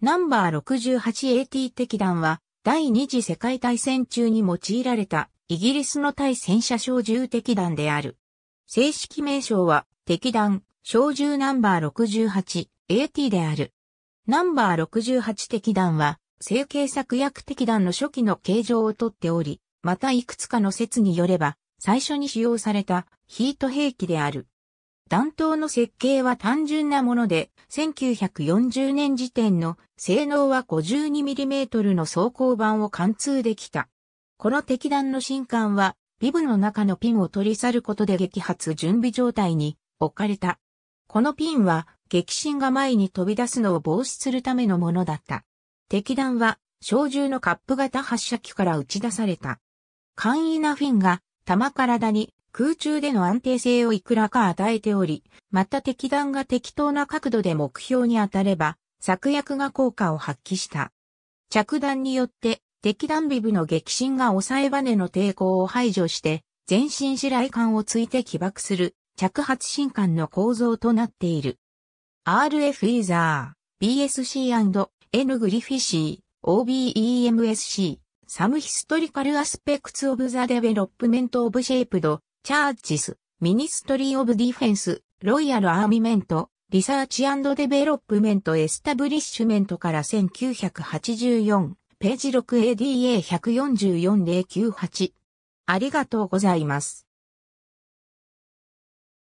ナンバー 68AT 敵弾は、第二次世界大戦中に用いられた、イギリスの対戦車小銃敵弾である。正式名称は、敵弾、小銃ナンバー 68AT である。ナンバー68敵弾は、成形作薬敵弾の初期の形状をとっており、またいくつかの説によれば、最初に使用されたヒート兵器である。弾頭の設計は単純なもので、1940年時点の性能は 52mm の装甲板を貫通できた。この敵弾の新艦は、ビブの中のピンを取り去ることで撃発準備状態に置かれた。このピンは、激震が前に飛び出すのを防止するためのものだった。敵弾は、小銃のカップ型発射機から打ち出された。簡易なフィンが、弾体に空中での安定性をいくらか与えており、また敵弾が適当な角度で目標に当たれば、策略が効果を発揮した。着弾によって敵弾ビブの激震が抑えバネの抵抗を排除して、全身地雷管をついて起爆する着発進管の構造となっている。RF イーザー、BSC&N グリフィシー、OBEMSC、サムヒストリカルアスペクツオブザデベロップメントオブシェイプド、チャーチス、ミニストリー・オブ・ディフェンス、ロイヤル・アーミメント、リサーチデベロップメント・エスタブリッシュメントから1984、ページ 6ADA144-098。ありがとうございます。